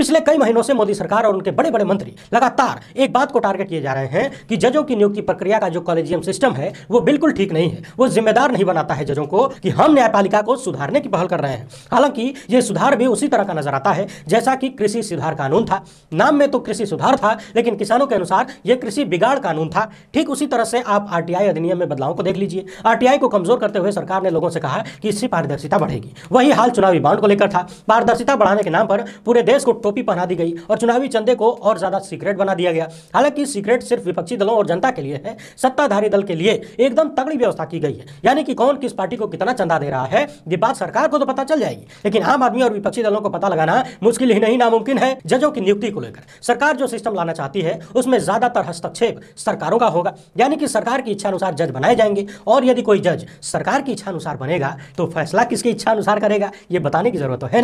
पिछले कई महीनों से मोदी सरकार और उनके बड़े बड़े मंत्री लगातार एक बात को टारगेट किए जा रहे हैं कि जजों की नियुक्ति प्रक्रिया का जो कॉलेजियम सिस्टम है वो बिल्कुल ठीक नहीं है वो जिम्मेदार नहीं बनाता है जजों को कि हम न्यायपालिका को सुधारने की पहल कर रहे हैं हालांकि ये सुधार भी उसी तरह का नजर आता है जैसा कि कृषि सुधार कानून था नाम में तो कृषि सुधार था लेकिन किसानों के अनुसार यह कृषि बिगाड़ कानून था ठीक उसी तरह से आप आरटीआई अधिनियम में बदलाव को देख लीजिए आरटीआई को कमजोर करते हुए सरकार ने लोगों से कहा कि इससे पारदर्शिता बढ़ेगी वही हाल चुनावी बांड को लेकर था पारदर्शिता बढ़ाने के नाम पर पूरे देश को टोपी पहना दी गई और चुनावी चंदे को और ज्यादा सीक्रेट बना दिया गया हालांकि सीक्रेट सिर्फ विपक्षी दलों और जनता के लिए है सत्ताधारी दल के लिए एकदम तगड़ी व्यवस्था की गई है यानी कि कौन किस पार्टी को कितना चंदा दे रहा है ये बात सरकार को तो पता चल जाएगी लेकिन आम आदमी और विपक्षी दलों को पता लगाना मुश्किल ही नहीं नामुमकिन है जजों की नियुक्ति को लेकर सरकार जो सिस्टम लाना चाहती है उसमें ज्यादातर हस्तक्षेप सरकारों का होगा यानी कि सरकार की इच्छानुसार जज बनाए जाएंगे और यदि कोई जज सरकार की इच्छा अनुसार बनेगा तो फैसला किसकी इच्छानुसार करेगा ये बताने की जरूरत तो है